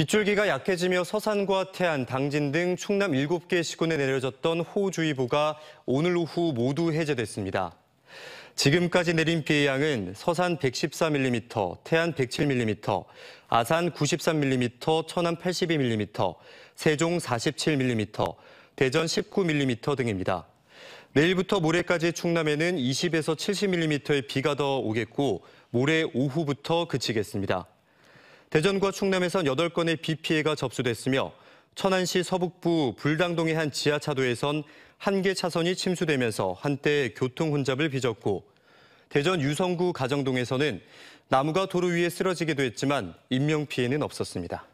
빗줄기가 약해지며 서산과 태안, 당진 등 충남 7개 시군에 내려졌던 호우주의보가 오늘 오후 모두 해제됐습니다. 지금까지 내린 비의 양은 서산 114mm, 태안 107mm, 아산 93mm, 천안 82mm, 세종 47mm, 대전 19mm 등입니다. 내일부터 모레까지 충남에는 20에서 70mm의 비가 더 오겠고 모레 오후부터 그치겠습니다. 대전과 충남에선 8건의 비 피해가 접수됐으며 천안시 서북부 불당동의 한 지하차도에선 한 개 차선이 침수되면서 한때 교통 혼잡을 빚었고 대전 유성구 가정동에서는 나무가 도로 위에 쓰러지기도 했지만 인명 피해는 없었습니다.